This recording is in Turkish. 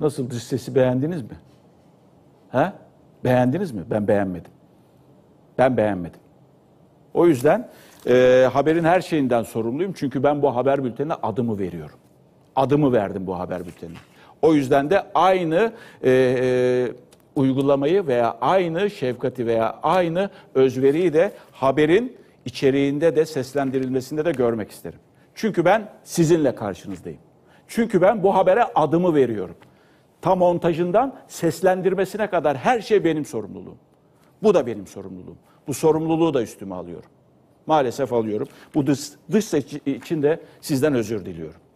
Nasıl dış sesi beğendiniz mi? Ha, Beğendiniz mi? Ben beğenmedim. Ben beğenmedim. O yüzden e, haberin her şeyinden sorumluyum. Çünkü ben bu haber bültenine adımı veriyorum. Adımı verdim bu haber bültenine. O yüzden de aynı e, e, uygulamayı veya aynı şefkati veya aynı özveriyi de haberin içeriğinde de seslendirilmesinde de görmek isterim. Çünkü ben sizinle karşınızdayım. Çünkü ben bu habere adımı veriyorum. Tam montajından seslendirmesine kadar her şey benim sorumluluğum. Bu da benim sorumluluğum. Bu sorumluluğu da üstüme alıyorum. Maalesef alıyorum. Bu dış, dış seçi için de sizden özür diliyorum.